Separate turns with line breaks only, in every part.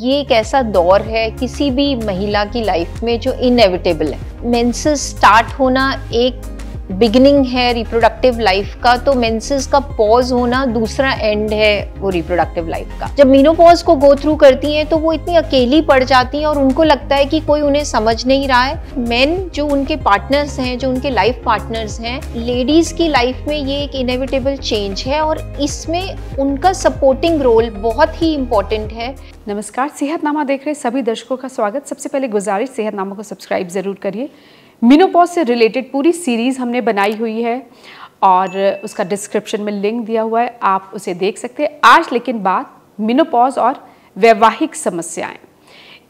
ये एक ऐसा दौर है किसी भी महिला की लाइफ में जो इनएविटेबल है मेंसेस स्टार्ट होना एक बिगिनिंग है रिप्रोडक्टिव लाइफ का तो मेंसेस का पॉज होना दूसरा एंड है वो रिप्रोडक्टिव लाइफ का जब मीनोपॉज को गो थ्रू करती हैं तो वो इतनी अकेली पड़ जाती हैं और उनको लगता है कि कोई उन्हें समझ नहीं रहा है मेन जो उनके पार्टनर्स हैं जो उनके लाइफ पार्टनर्स हैं लेडीज की लाइफ में ये एक इनएविटेबल चेंज
है और इसमें उनका सपोर्टिंग रोल बहुत ही इम्पोर्टेंट है नमस्कार सेहतनामा देख रहे सभी दर्शकों का स्वागत सबसे पहले गुजारिश सेहतनामा को सब्सक्राइब जरूर करिए मीनोपॉज से रिलेटेड पूरी सीरीज़ हमने बनाई हुई है और उसका डिस्क्रिप्शन में लिंक दिया हुआ है आप उसे देख सकते हैं आज लेकिन बात मीनोपॉज और वैवाहिक समस्याएं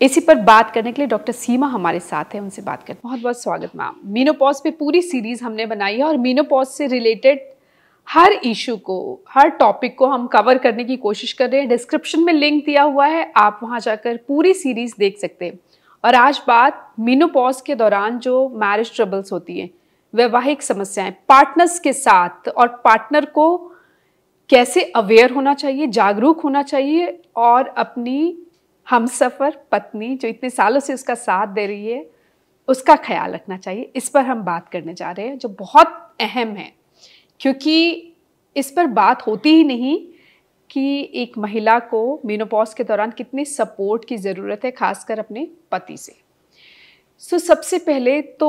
इसी पर बात करने के लिए डॉक्टर सीमा हमारे साथ हैं उनसे बात करते बहुत बहुत स्वागत मैम मीनोपॉज पे पूरी सीरीज हमने बनाई है और मीनोपॉज से रिलेटेड हर इशू को हर टॉपिक को हम कवर करने की कोशिश कर रहे हैं डिस्क्रिप्शन में लिंक दिया हुआ है आप वहाँ जाकर पूरी सीरीज देख सकते हैं और आज बात मीनोपॉज के दौरान जो मैरिज ट्रबल्स होती है वैवाहिक समस्याएं पार्टनर्स के साथ और पार्टनर को कैसे अवेयर होना चाहिए जागरूक होना चाहिए और अपनी हम सफ़र पत्नी जो इतने सालों से उसका साथ दे रही है उसका ख्याल रखना चाहिए इस पर हम बात करने जा रहे हैं जो बहुत अहम है क्योंकि इस पर बात होती ही नहीं कि एक महिला को मीनोपॉज के दौरान कितने सपोर्ट की ज़रूरत है खासकर अपने पति से सो so, सबसे पहले तो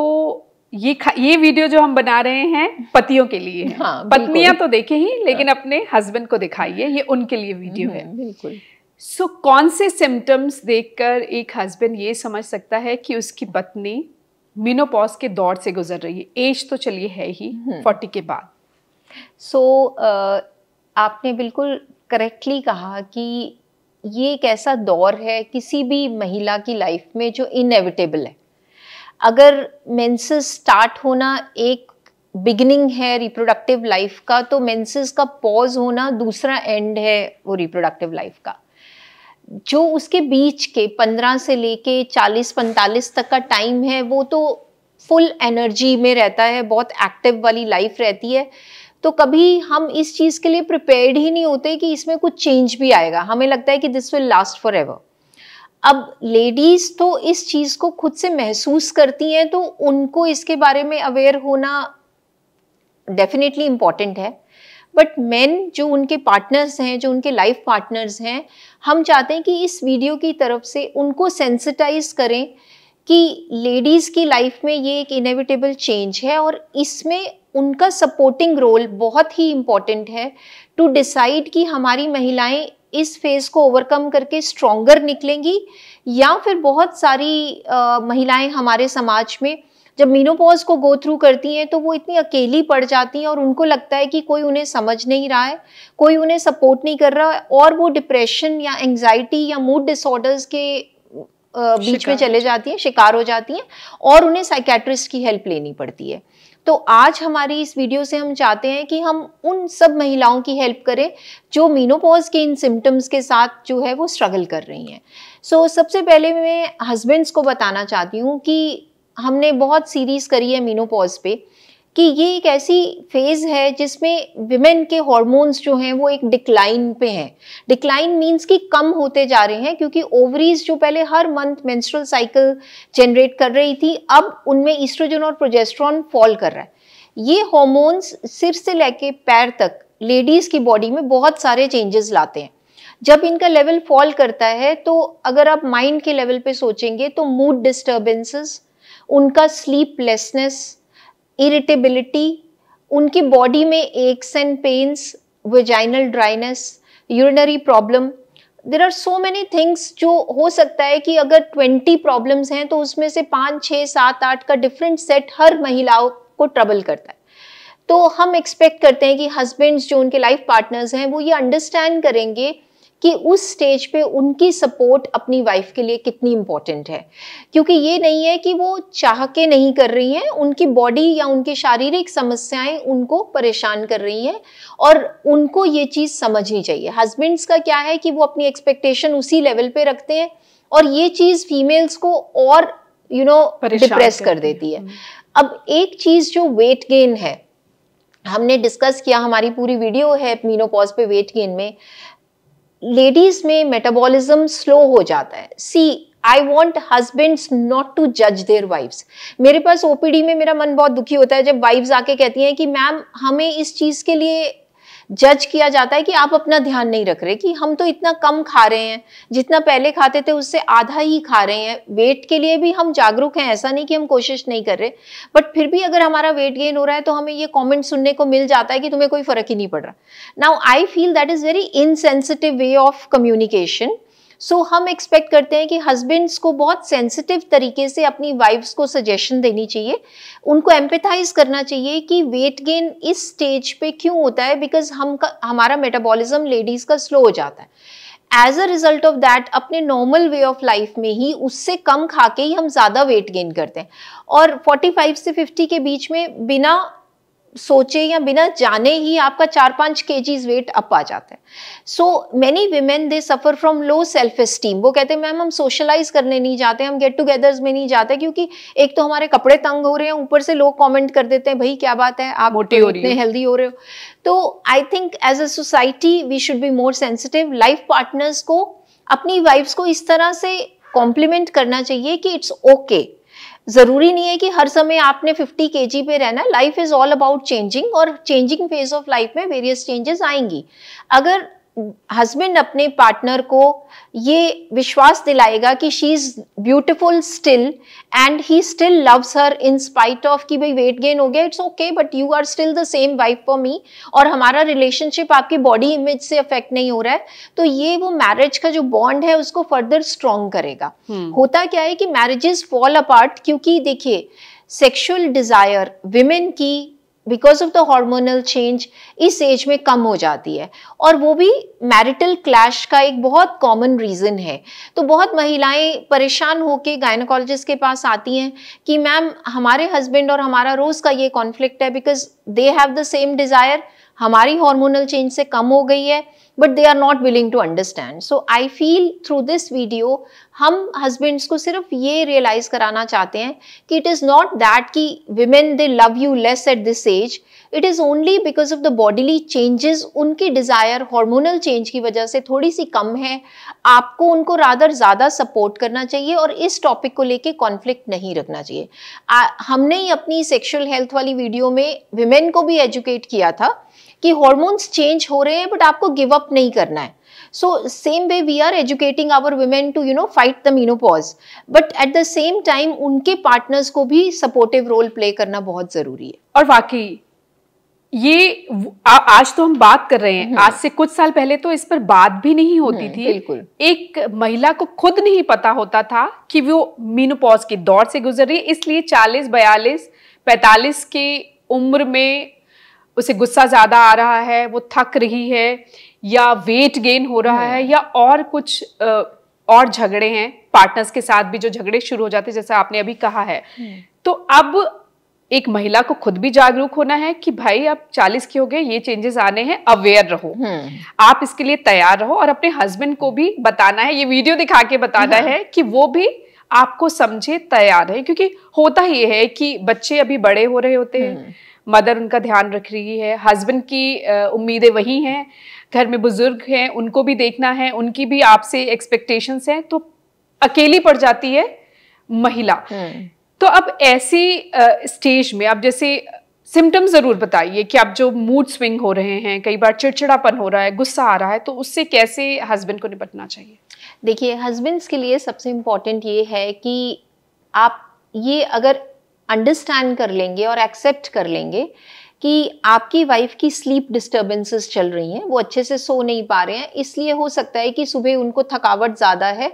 ये ये वीडियो जो हम बना रहे हैं पतियों के लिए हाँ, पत्नियां तो देखे ही लेकिन हाँ। अपने हस्बैंड को दिखाइए ये उनके लिए वीडियो हम्म, है बिल्कुल सो so, कौन से सिम्टम्स देखकर एक हस्बैंड ये समझ सकता है कि उसकी पत्नी मीनोपॉज के दौर से गुजर रही है एज तो चलिए है ही फोर्टी हम्म। के बाद
सो so, uh, आपने बिल्कुल करेक्टली कहा कि ये एक ऐसा दौर है किसी भी महिला की लाइफ में जो इनएविटेबल है अगर मेंसेस स्टार्ट होना एक बिगिनिंग है रिप्रोडक्टिव लाइफ का तो मेंसेस का पॉज होना दूसरा एंड है वो रिप्रोडक्टिव लाइफ का जो उसके बीच के पंद्रह से लेके चालीस पैंतालीस तक का टाइम है वो तो फुल एनर्जी में रहता है बहुत एक्टिव वाली लाइफ रहती है तो कभी हम इस चीज़ के लिए प्रिपेयर्ड ही नहीं होते कि इसमें कुछ चेंज भी आएगा हमें लगता है कि this will last forever अब लेडीज़ तो इस चीज़ को खुद से महसूस करती हैं तो उनको इसके बारे में अवेयर होना डेफिनेटली इम्पॉर्टेंट है बट मेन जो उनके पार्टनर्स हैं जो उनके लाइफ पार्टनर्स हैं हम चाहते हैं कि इस वीडियो की तरफ से उनको सेंसिटाइज करें कि लेडीज़ की लाइफ में ये एक इनेविटेबल चेंज है और इसमें उनका सपोर्टिंग रोल बहुत ही इम्पॉर्टेंट है टू डिसाइड कि हमारी महिलाएं इस फेज़ को ओवरकम करके स्ट्रोंगर निकलेंगी या फिर बहुत सारी आ, महिलाएं हमारे समाज में जब मीनोपॉज को गो थ्रू करती हैं तो वो इतनी अकेली पड़ जाती हैं और उनको लगता है कि कोई उन्हें समझ नहीं रहा है कोई उन्हें सपोर्ट नहीं कर रहा है और वो डिप्रेशन या एंगजाइटी या मूड डिसऑर्डर्स के बीच में चले जाती हैं शिकार हो जाती हैं और उन्हें साइकेट्रिस्ट की हेल्प लेनी पड़ती है तो आज हमारी इस वीडियो से हम चाहते हैं कि हम उन सब महिलाओं की हेल्प करें जो मीनोपॉज के इन सिम्टम्स के साथ जो है वो स्ट्रगल कर रही हैं सो so, सबसे पहले मैं हस्बैंड्स को बताना चाहती हूँ कि हमने बहुत सीरीज़ करी है मीनोपोज पे कि ये एक ऐसी फेज़ है जिसमें विमेन के हॉर्मोन्स जो हैं वो एक डिक्लाइन पे हैं डिक्लाइन मींस कि कम होते जा रहे हैं क्योंकि ओवरीज जो पहले हर मंथ मेंस्ट्रुअल साइकिल जनरेट कर रही थी अब उनमें ईस्ट्रोजन और प्रोजेस्ट्रॉन फॉल कर रहा है ये हॉर्मोन्स सिर से लेके पैर तक लेडीज़ की बॉडी में बहुत सारे चेंजेस लाते हैं जब इनका लेवल फॉल करता है तो अगर आप माइंड के लेवल पे सोचेंगे तो मूड डिस्टर्बेंसेस उनका स्लीपलेसनेस इरिटेबिलिटी उनकी बॉडी में aches and pains vaginal dryness urinary problem there are so many things जो हो सकता है कि अगर ट्वेंटी प्रॉब्लम्स हैं तो उसमें से पाँच छः सात आठ का डिफरेंट सेट हर महिलाओं को ट्रबल करता है तो हम एक्सपेक्ट करते हैं कि हस्बैंड्स जो उनके लाइफ पार्टनर्स हैं वो ये अंडरस्टैंड करेंगे कि उस स्टेज पे उनकी सपोर्ट अपनी वाइफ के लिए कितनी इंपॉर्टेंट है क्योंकि ये नहीं है कि वो चाह के नहीं कर रही हैं उनकी बॉडी या उनकी शारीरिक समस्याएं उनको परेशान कर रही हैं और उनको ये चीज़ समझनी चाहिए हस्बैंड्स का क्या है कि वो अपनी एक्सपेक्टेशन उसी लेवल पे रखते हैं और ये चीज़ फीमेल्स को और यू नो डिप्रेस कर देती है हम्म। अब एक चीज़ जो वेट गेन है हमने डिस्कस किया हमारी पूरी वीडियो है मीनोपॉज पे वेट गेन में लेडीज में मेटाबॉलिज्म स्लो हो जाता है see I want husbands not to जज देयर वाइफ्स मेरे पास ओपीडी में मेरा मन बहुत दुखी होता है जब वाइफ्स आके कहती हैं कि मैम हमें इस चीज़ के लिए जज किया जाता है कि आप अपना ध्यान नहीं रख रहे कि हम तो इतना कम खा रहे हैं जितना पहले खाते थे उससे आधा ही खा रहे हैं वेट के लिए भी हम जागरूक हैं ऐसा नहीं कि हम कोशिश नहीं कर रहे बट फिर भी अगर हमारा वेट गेन हो रहा है तो हमें ये कॉमेंट सुनने को मिल जाता है कि तुम्हें कोई फर्क ही नहीं पड़ रहा now I feel that is very insensitive way of communication so so, हम एक्सपेक्ट करते हैं कि हस्बैंड्स को बहुत सेंसिटिव तरीके से अपनी वाइफ्स को सजेशन देनी चाहिए उनको एम्पेथाइज करना चाहिए कि वेट गेन इस स्टेज पे क्यों होता है बिकॉज हम का, हमारा मेटाबॉलिज्म लेडीज़ का स्लो हो जाता है as a result of that अपने नॉर्मल वे ऑफ लाइफ में ही उससे कम खा के ही हम ज़्यादा वेट गेन करते हैं और 45 से 50 के बीच में बिना सोचे या बिना जाने ही आपका चार पांच के जीज वेट अप आ जाता है so many women they suffer from low self esteem वो कहते हैं मैम हम सोशलाइज करने नहीं जाते हम गेट टुगेदर्स में नहीं जाते क्योंकि एक तो हमारे कपड़े तंग हो रहे हैं ऊपर से लोग कमेंट कर देते हैं भाई क्या बात है आप मोटे हो इतने हेल्दी हो रहे हो तो I think as a society we should be more sensitive life partners को अपनी वाइफ्स को इस तरह से कॉम्प्लीमेंट करना चाहिए कि इट्स ओके okay जरूरी नहीं है कि हर समय आपने 50 के पे रहना life is all about changing और चेंजिंग फेज ऑफ लाइफ में वेरियस चेंजेस आएंगी अगर हस्बैंड अपने पार्टनर को ये विश्वास दिलाएगा कि she is beautiful still and he still loves her in spite of भाई वेट गेन हो गया it's okay but you are still the same wife for me और हमारा रिलेशनशिप आपकी बॉडी इमेज से अफेक्ट नहीं हो रहा है तो ये वो मैरिज का जो बॉन्ड है उसको फर्दर स्ट्रॉन्ग करेगा hmm. होता क्या है कि मैरिजेस फॉल अपार्ट क्योंकि देखिए सेक्शुअल डिज़ायर विमेन की because of the hormonal change इस एज में कम हो जाती है और वो भी मैरिटल क्लैश का एक बहुत कॉमन रीज़न है तो बहुत महिलाएं परेशान होकर गायनोकोलॉजिस्ट के पास आती हैं कि मैम हमारे हस्बैंड और हमारा रोज़ का ये कॉन्फ्लिक्ट है because they have the same desire हमारी हार्मोनल चेंज से कम हो गई है but they are not willing to understand so I feel through this video हम हस्बैंड्स को सिर्फ ये रियलाइज कराना चाहते हैं कि इट इज़ नॉट दैट कि women they love you less at this age it is only because of the bodily changes उनके डिज़ायर हॉर्मोनल चेंज की वजह से थोड़ी सी कम है आपको उनको रादर ज़्यादा सपोर्ट करना चाहिए और इस टॉपिक को लेके कॉन्फ्लिक्ट नहीं रखना चाहिए आ, हमने ही अपनी सेक्शुअल हेल्थ वाली वीडियो में विमेन को भी एजुकेट किया था कि हॉर्मोन्स चेंज हो रहे हैं बट आपको गिव अप अप नहीं करना है so same way we are educating our women to you know fight the menopause but at the same time उनके पार्टनर्स को भी सपोर्टिव रोल प्ले
करना बहुत जरूरी है और वाकई ये आ, आज तो हम बात कर रहे हैं हम्म। आज से कुछ साल पहले तो इस पर बात भी नहीं होती हम्म, थी बिल्कुल एक महिला को खुद नहीं पता होता था कि वो मीनोपॉज के दौर से गुजर रही है इसलिए 40 बयालीस 45 की उम्र में उसे गुस्सा ज़्यादा आ रहा है वो थक रही है या वेट गेन हो रहा है हम्म। या और कुछ और झगड़े हैं पार्टनर्स के साथ भी जो झगड़े शुरू हो जाते हैं जैसे आपने अभी कहा है हम्म। तो अब एक महिला को खुद भी जागरूक होना है कि भाई आप चालीस के हो गए ये चेंजेस आने हैं अवेयर रहो हम्म। आप इसके लिए तैयार रहो और अपने हस्बैंड को भी बताना है ये वीडियो दिखा के बताना हाँ। है कि वो भी आपको समझे तैयार है क्योंकि होता ही है कि बच्चे अभी बड़े हो रहे होते हैं मदर उनका ध्यान रख रही है हस्बैंड की उम्मीदें वही हैं घर में बुजुर्ग हैं उनको भी देखना है उनकी भी आपसे एक्सपेक्टेशंस हैं तो अकेली पड़ जाती है महिला हम्म। तो अब ऐसी स्टेज में आप जैसे सिम्टम ज़रूर बताइए कि आप जो मूड स्विंग हो रहे हैं कई बार चिड़चिड़ापन हो रहा है गुस्सा आ रहा है तो उससे कैसे हस्बैंड को निपटना चाहिए देखिए हस्बैंड्स के लिए सबसे इम्पॉर्टेंट ये है कि आप ये अगर अंडरस्टैंड
कर लेंगे और एक्सेप्ट कर लेंगे कि आपकी वाइफ की स्लीप डिस्टरबेंसेस चल रही हैं वो अच्छे से सो नहीं पा रहे हैं इसलिए हो सकता है कि सुबह उनको थकावट ज़्यादा है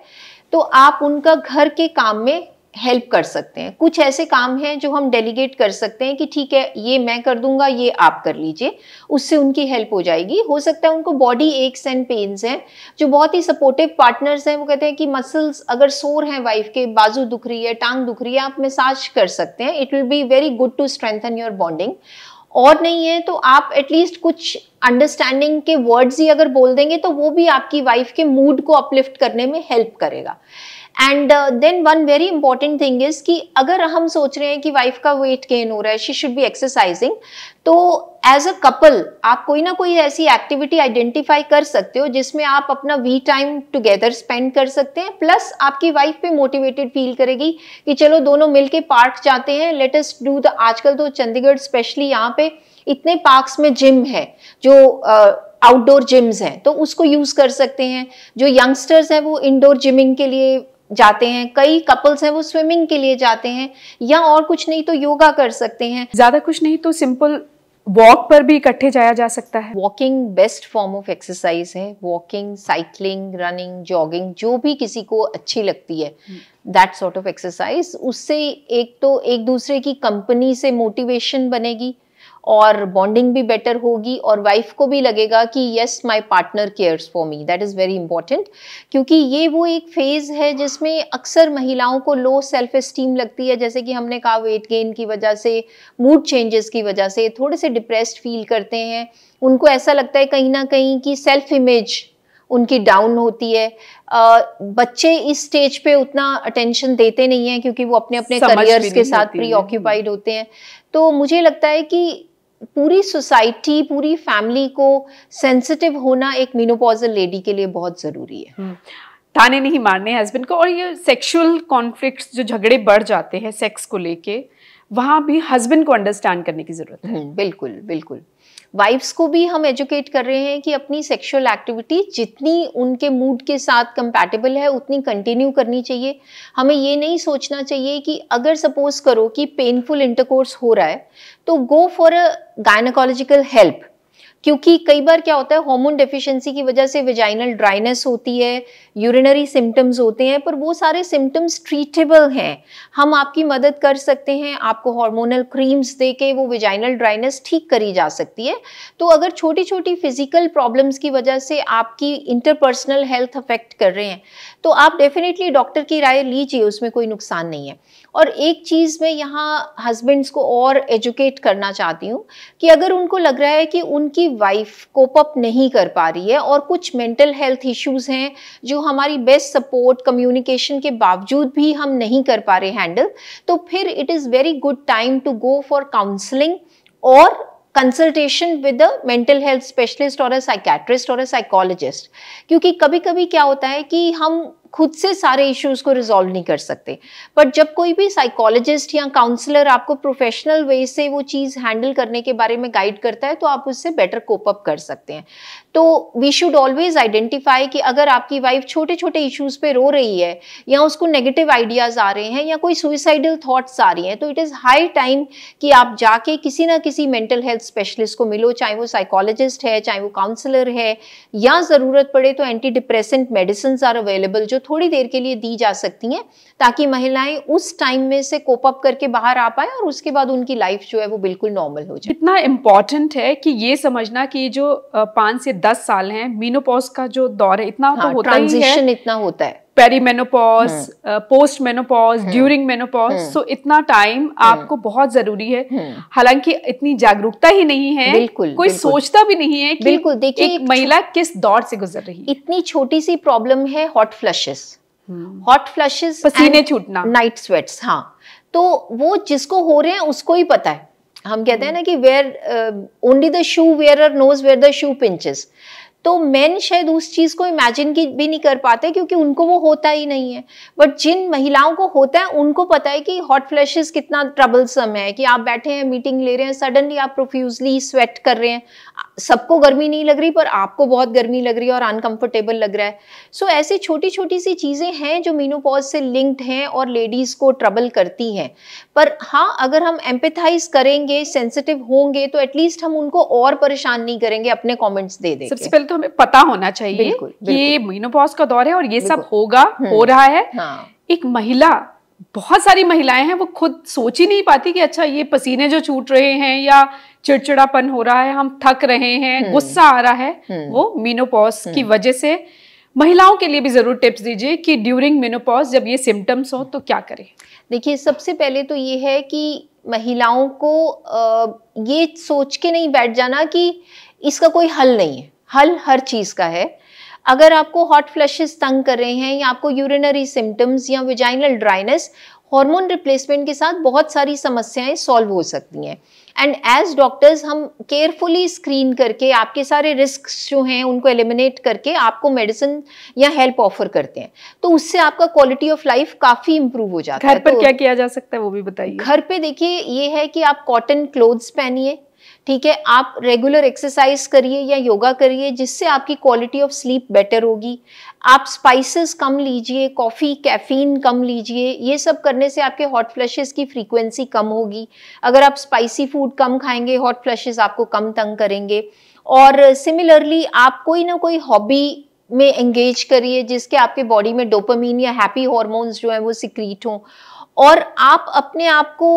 तो आप उनका घर के काम में हेल्प कर सकते हैं कुछ ऐसे काम हैं जो हम डेलीगेट कर सकते हैं कि ठीक है ये मैं कर दूंगा ये आप कर लीजिए उससे उनकी हेल्प हो जाएगी हो सकता है उनको बॉडी एक्स एंड पेन्स हैं जो बहुत ही सपोर्टिव पार्टनर्स हैं वो कहते हैं कि मसल्स अगर सोर हैं वाइफ के बाजू दुख रही है टांग दुख रही है आप मसाज कर सकते हैं it will be very good to strengthen your bonding और नहीं है तो आप एटलीस्ट कुछ अंडरस्टैंडिंग के वर्ड्स ही अगर बोल देंगे तो वो भी आपकी वाइफ के मूड को अपलिफ्ट करने में हेल्प करेगा and then one very important thing is कि अगर हम सोच रहे हैं कि वाइफ का वेट गेन हो रहा है शी शुड बी एक्सरसाइजिंग तो एज अ कपल आप कोई ना कोई ऐसी एक्टिविटी आइडेंटिफाई कर सकते हो जिसमें आप अपना वी टाइम टुगेदर स्पेंड कर सकते हैं प्लस आपकी वाइफ भी मोटिवेटेड फील करेगी कि चलो दोनों मिलके पार्क जाते हैं लेट अस डू द आजकल तो चंडीगढ़ स्पेशली यहाँ पे इतने पार्क्स में जिम है जो आउटडोर uh, जिम्स हैं तो उसको यूज़ कर सकते हैं जो यंगस्टर्स हैं वो इंडोर जिमिंग के लिए जाते हैं कई कपल्स हैं वो स्विमिंग के लिए जाते हैं या और कुछ नहीं तो योगा कर सकते हैं ज़्यादा कुछ नहीं तो सिंपल वॉक पर भी इकट्ठे जाया जा सकता है walking best form of exercise है वॉकिंग साइकिलिंग रनिंग जॉगिंग जो भी किसी को अच्छी लगती है दैट सॉर्ट ऑफ एक्सरसाइज उससे एक तो एक दूसरे की कंपनी से मोटिवेशन बनेगी और बॉन्डिंग भी बेटर होगी और वाइफ को भी लगेगा कि yes my partner cares for me that is very important क्योंकि ये वो एक फेज़ है जिसमें अक्सर महिलाओं को लो सेल्फ इस्टीम लगती है जैसे कि हमने कहा वेट गेन की वजह से मूड चेंजेस की वजह से थोड़े से डिप्रेस्ड फील करते हैं उनको ऐसा लगता है कहीं ना कहीं कि सेल्फ इमेज उनकी डाउन होती है बच्चे इस स्टेज पे उतना अटेंशन देते नहीं है क्योंकि वो अपने अपने करियर्स के साथ प्री ऑक्यूपाइड होते हैं तो मुझे लगता है कि पूरी सोसाइटी पूरी फैमिली को सेंसिटिव होना एक मीनोपॉजल लेडी के लिए बहुत ज़रूरी है हम्म,
ताने नहीं मारने हस्बैंड को और ये सेक्सुअल कॉन्फ्लिक्ट्स जो झगड़े बढ़ जाते हैं सेक्स को लेके वहाँ भी हस्बैंड को अंडरस्टैंड करने की ज़रूरत है हम्म, बिल्कुल बिल्कुल वाइफ्स को भी हम एजुकेट कर रहे
हैं कि अपनी सेक्सुअल एक्टिविटी जितनी उनके मूड के साथ कंपैटिबल है उतनी कंटिन्यू करनी चाहिए हमें ये नहीं सोचना चाहिए कि अगर सपोज करो कि पेनफुल इंटरकोर्स हो रहा है तो go for a gynaecological help क्योंकि कई बार क्या होता है हार्मोन डेफिशिएंसी की वजह से वेजाइनल ड्राइनेस होती है यूरिनरी सिम्टम्स होते हैं पर वो सारे सिम्टम्स ट्रीटेबल हैं हम आपकी मदद कर सकते हैं आपको हार्मोनल क्रीम्स दे के वो वेजाइनल ड्राइनेस ठीक करी जा सकती है तो अगर छोटी छोटी फिजिकल प्रॉब्लम्स की वजह से आपकी इंटरपर्सनल हेल्थ अफेक्ट कर रहे हैं तो आप डेफिनेटली डॉक्टर की राय लीजिए उसमें कोई नुकसान नहीं है और एक चीज़ में यहाँ हस्बैंड्स को और एजुकेट करना चाहती हूँ कि अगर उनको लग रहा है कि उनकी वाइफ कोप अप नहीं कर पा रही है और कुछ मेंटल हेल्थ इश्यूज़ हैं जो हमारी बेस्ट सपोर्ट कम्युनिकेशन के बावजूद भी हम नहीं कर पा रहे हैंडल तो फिर it is very good time to go for counselling और consultation with a mental health specialist और अ साइकेट्रिस्ट और अ साइकोलॉजिस्ट क्योंकि कभी कभी क्या होता है कि हम खुद से सारे इश्यूज को रिजॉल्व नहीं कर सकते बट जब कोई भी साइकोलॉजिस्ट या काउंसलर आपको प्रोफेशनल वे से वो चीज़ हैंडल करने के बारे में गाइड करता है तो आप उससे बेटर कोप अप कर सकते हैं तो वी शुड ऑलवेज आइडेंटिफाई कि अगर आपकी वाइफ छोटे छोटे इश्यूज पे रो रही है या उसको नेगेटिव आइडियाज आ रहे हैं या कोई सुइसाइडल थाट्स आ रही हैं तो इट इज़ हाई टाइम कि आप जाके किसी ना किसी मेंटल हेल्थ स्पेशलिस्ट को मिलो चाहे वो साइकोलॉजिस्ट है चाहे वो काउंसलर है या ज़रूरत पड़े तो anti depressant medicine are available जो थोड़ी देर के लिए दी जा सकती हैं ताकि महिलाएं उस टाइम में से कोप अप करके बाहर आ पाए और उसके बाद उनकी
लाइफ जो है वो बिल्कुल नॉर्मल हो जाए इतना इम्पॉर्टेंट है कि ये समझना कि जो पाँच से दस साल हैं मीनोपॉज का जो दौर है इतना तो हाँ, तो होता ही है इतना होता है perimenopause post menopause during menopause so इतना टाइम hmm. आपको बहुत जरूरी है hmm. हालांकि इतनी जागरूकता ही नहीं है बिल्कुल कोई बिल्कुल, सोचता भी नहीं है कि बिल्कुल देखिए एक महिला किस दौर से गुजर रही है इतनी छोटी सी प्रॉब्लम है हॉट फ्लशेस
हॉट फ्लशेस पसीने छूटना नाइट स्वेट्स हाँ तो वो जिसको हो रहे हैं उसको ही पता है हम कहते हैं hmm. ना कि where only the shoe wear knows where the shoe pinches तो मेन शायद उस चीज़ को इमेजिन की भी नहीं कर पाते क्योंकि उनको वो होता ही नहीं है बट जिन महिलाओं को होता है उनको पता है कि हॉट फ्लैशेस कितना सम है कि आप बैठे हैं मीटिंग ले रहे हैं सडनली आप प्रोफ्यूजली स्वेट कर रहे हैं सबको गर्मी नहीं लग रही पर आपको बहुत गर्मी लग रही है और अनकंफर्टेबल लग रहा है सो so, ऐसी छोटी छोटी सी चीज़ें हैं जो मीनोपॉज से लिंक्ड हैं और लेडीज़ को ट्रबल करती हैं पर हाँ अगर हम एम्पेथाइज करेंगे सेंसिटिव होंगे तो एटलीस्ट हम उनको और परेशान नहीं करेंगे अपने कॉमेंट्स दे देंगे सबसे
पहले तो हमें पता होना चाहिए बिल्कुल, बिल्कुल। ये मीनोपॉज का दौर है और ये सब होगा हो हम्म। रहा है हाँ। एक महिला बहुत सारी महिलाएं हैं वो खुद सोच ही नहीं पाती कि अच्छा ये पसीने जो छूट रहे हैं या चिड़चिड़ापन हो रहा है हम थक रहे हैं हम्म। गुस्सा आ रहा है हम्म। वो मीनोपॉज की हम्म। वजह से महिलाओं के लिए भी ज़रूर टिप्स दीजिए कि ड्यूरिंग मीनोपॉज जब ये सिम्टम्स हो तो क्या करें देखिए सबसे पहले तो ये है कि महिलाओं
को ये सोच के नहीं बैठ जाना कि इसका कोई हल नहीं है हल हर चीज़ का है अगर आपको हॉट फ्लशेस तंग कर रहे हैं या आपको यूरिनरी सिम्टम्स या विजाइनल ड्राइनेस हार्मोन रिप्लेसमेंट के साथ बहुत सारी समस्याएं सॉल्व हो सकती हैं एंड एज डॉक्टर्स हम केयरफुली स्क्रीन करके आपके सारे रिस्क जो हैं उनको एलिमिनेट करके आपको मेडिसिन या हेल्प ऑफर करते हैं तो उससे आपका क्वालिटी ऑफ लाइफ काफ़ी इम्प्रूव हो जाता है घर पर तो, क्या किया
जा सकता है वो भी बताइए घर
पे देखिए ये है कि आप कॉटन क्लोथ्स पहनिए ठीक है आप रेगुलर एक्सरसाइज करिए या योगा करिए जिससे आपकी क्वालिटी ऑफ स्लीप बेटर होगी आप स्पाइसेस कम लीजिए कॉफ़ी कैफीन कम लीजिए ये सब करने से आपके हॉट फ्लशेस की फ्रीक्वेंसी कम होगी अगर आप स्पाइसी फूड कम खाएंगे हॉट फ्लशेस आपको कम तंग करेंगे और सिमिलरली आप कोई ना कोई हॉबी में एंगेज करिए जिसके आपके बॉडी में डोपामीन या हैप्पी हॉर्मोन्स जो हैं वो सिक्रीट हों और आप अपने आप को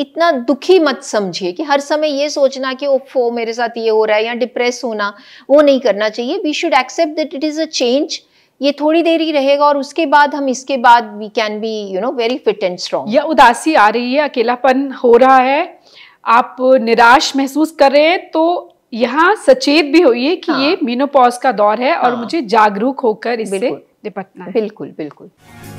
इतना दुखी मत समझिए कि हर समय ये सोचना कि ओफो मेरे साथ ये हो रहा है या डिप्रेस होना वो नहीं करना चाहिए we should accept that it is a change ये थोड़ी देर ही रहेगा और उसके बाद हम इसके
बाद we can be you know very fit and strong या उदासी आ रही है अकेलापन हो रहा है आप निराश महसूस कर रहे हैं तो यहाँ सचेत भी होइए कि हाँ। ये मीनोपॉज का दौर है और हाँ। मुझे जागरूक होकर इससे निपटना बिल्कुल बिल्कुल, बिल्कुल।